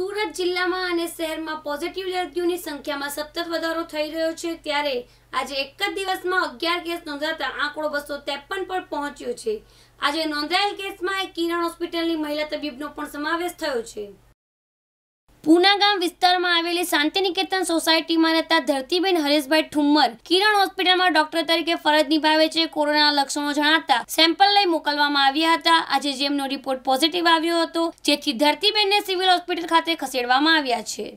સુરત જિલ્લામાં અને શહેરમાં પોઝિટિવ દર્દીઓની સંખ્યામાં સતત વધારો થઈ રહ્યો છે ત્યારે આજે એક જ દિવસમાં અગિયાર કેસ નોંધાતા આંકડો બસો ત્રેપન પર પહોંચ્યો છે આજે નોંધાયેલ કેસમાં એક કિરણ હોસ્પિટલની મહિલા તબીબનો પણ સમાવેશ થયો છે પૂના ગામ વિસ્તારમાં આવેલી શાંતિનિકેતન સોસાયટીમાં રહેતા ધરતીબેન હરેશભાઈ ઠુમ્મર કિરણ હોસ્પિટલમાં ડોક્ટર તરીકે ફરજ નિભાવે છે કોરોના લક્ષણો જણાતા સેમ્પલ લઈ મોકલવામાં આવ્યા હતા આજે જેમનો રિપોર્ટ પોઝિટિવ આવ્યો હતો જેથી ધરતીબેનને સિવિલ હોસ્પિટલ ખાતે ખસેડવામાં આવ્યા છે